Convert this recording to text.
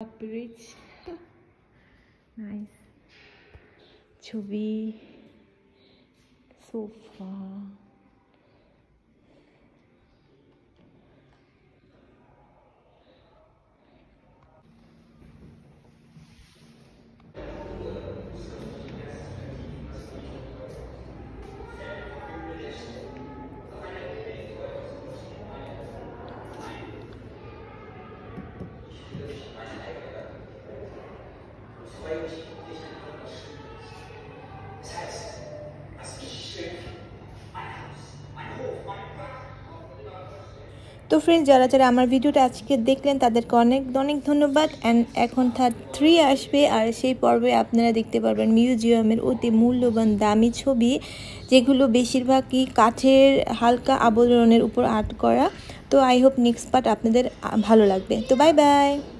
a bridge nice chubby sofa Das heißt, ich mein Haus, mein Hof, mein Park, তো friends যারা যারা আমার ভিডিওটা আজকে দেখলেন তাদেরকে অনেক অনেক ধন্যবাদ অ্যান্ড এখন থার থ্রি আসবে আর সেই পর্বে আপনারা দেখতে পারবেন মিউজিয়ামের অতি মূল্যবান দামি ছবি যেগুলো বেশিরভাগই কাঠের হালকা আবরণের উপর আর্ট করা তো আই হোপ নেক্সট পার্ট আপনাদের ভালো লাগবে তো বাই বাই